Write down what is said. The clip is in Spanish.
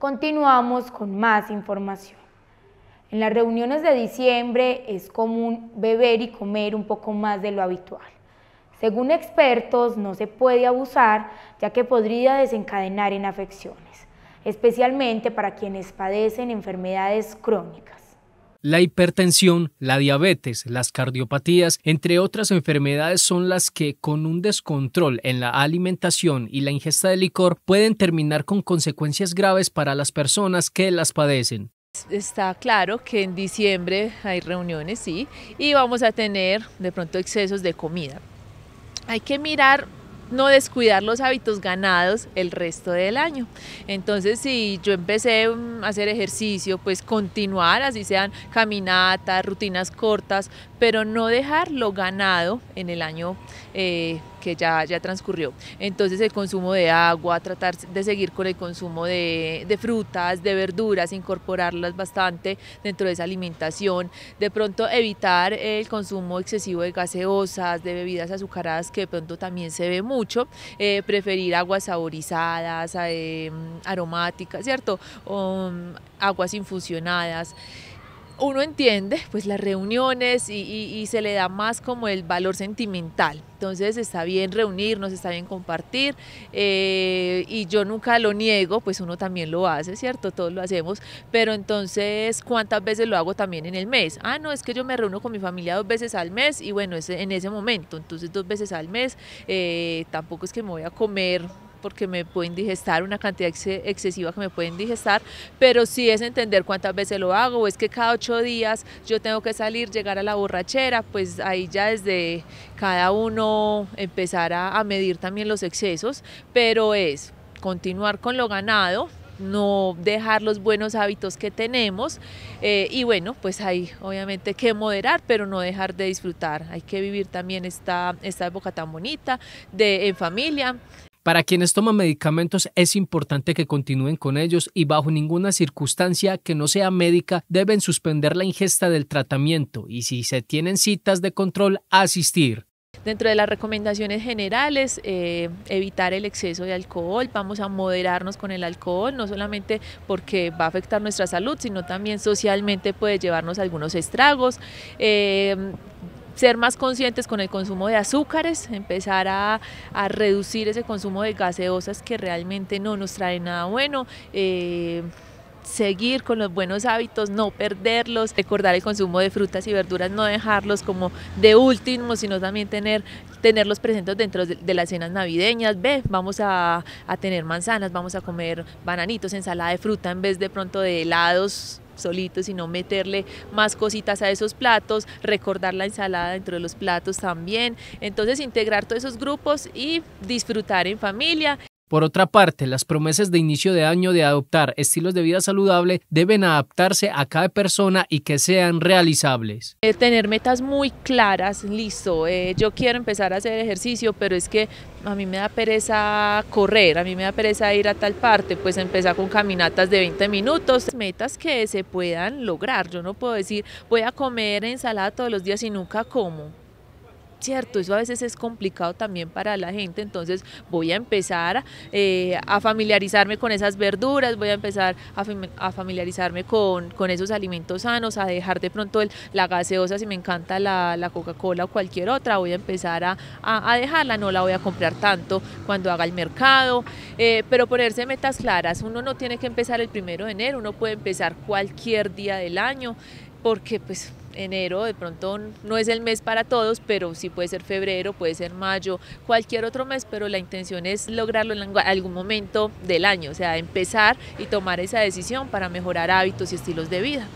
Continuamos con más información. En las reuniones de diciembre es común beber y comer un poco más de lo habitual. Según expertos, no se puede abusar ya que podría desencadenar en afecciones, especialmente para quienes padecen enfermedades crónicas. La hipertensión, la diabetes, las cardiopatías, entre otras enfermedades son las que con un descontrol en la alimentación y la ingesta de licor pueden terminar con consecuencias graves para las personas que las padecen. Está claro que en diciembre hay reuniones, sí, y vamos a tener de pronto excesos de comida. Hay que mirar no descuidar los hábitos ganados el resto del año. Entonces, si yo empecé mm, a hacer ejercicio, pues continuar, así sean caminatas, rutinas cortas, pero no dejar lo ganado en el año eh, que ya, ya transcurrió. Entonces el consumo de agua, tratar de seguir con el consumo de, frutas, de verduras, incorporarlas bastante dentro de esa alimentación, de pronto evitar el consumo excesivo de gaseosas, de bebidas azucaradas que de pronto también se ve mucho, eh, preferir aguas saborizadas, eh, aromáticas, ¿cierto? O, mm, aguas infusionadas uno entiende pues las reuniones y, se le da más como el valor sentimental. Entonces está bien reunirnos, está bien compartir eh, y yo nunca lo niego, pues uno también lo hace, ¿cierto? Todos lo hacemos, pero entonces ¿cuántas veces lo hago también en el mes? Ah, no, es que yo me reúno con mi familia dos veces al mes y bueno, es en ese momento, entonces dos veces al mes, eh, tampoco es que me voy a comer porque me pueden digestar una cantidad excesiva que me pueden digestar, pero sí es entender cuántas veces lo hago, o es que cada ocho días yo tengo que salir, llegar a la borrachera, pues ahí ya desde cada uno empezar a, medir también los excesos, pero es continuar con lo ganado, no dejar los buenos hábitos que tenemos eh, y bueno, pues hay obviamente que moderar, pero no dejar de disfrutar. Hay que vivir también esta, esta época tan bonita de, en familia, para quienes toman medicamentos es importante que continúen con ellos y bajo ninguna circunstancia que no sea médica deben suspender la ingesta del tratamiento y si se tienen citas de control asistir. Dentro de las recomendaciones generales, eh, evitar el exceso de alcohol, vamos a moderarnos con el alcohol, no solamente porque va a afectar nuestra salud, sino también socialmente puede llevarnos algunos estragos. Eh, ser más conscientes con el consumo de azúcares, empezar a, reducir ese consumo de gaseosas que realmente no nos trae nada bueno. Eh, seguir con los buenos hábitos, no perderlos, recordar el consumo de frutas y verduras, no dejarlos como de último, sino también tener, tenerlos presentes dentro de, las cenas navideñas. Ve, vamos a, a tener manzanas, vamos a comer bananitos, ensalada de fruta en vez de pronto de helados solito, sino meterle más cositas a esos platos, recordar la ensalada dentro de los platos también. Entonces integrar todos esos grupos y disfrutar en familia. Por otra parte, las promesas de inicio de año de adoptar estilos de vida saludable deben adaptarse a cada persona y que sean realizables. Eh, tener metas muy claras, listo, eh, yo quiero empezar a hacer ejercicio, pero es que a mí me da pereza correr, a mí me da pereza ir a tal parte, pues empezar con caminatas de 20 minutos. Metas que se puedan lograr, yo no puedo decir voy a comer ensalada todos los días y nunca como. ¿cierto? Eso a veces es complicado también para la gente, entonces voy a empezar eh, a familiarizarme con esas verduras, voy a empezar a, familiarizarme con, con, esos alimentos sanos, a dejar de pronto la gaseosa, si me encanta la, Coca-Cola o cualquier otra, voy a empezar a, dejarla, no la voy a comprar tanto cuando haga el mercado, eh, pero ponerse metas claras, uno no tiene que empezar el primero de enero, uno puede empezar cualquier día del año, porque pues enero de pronto no es el mes para todos, pero sí puede ser febrero, puede ser mayo, cualquier otro mes, pero la intención es lograrlo en algún momento del año, o sea, empezar y tomar esa decisión para mejorar hábitos y estilos de vida.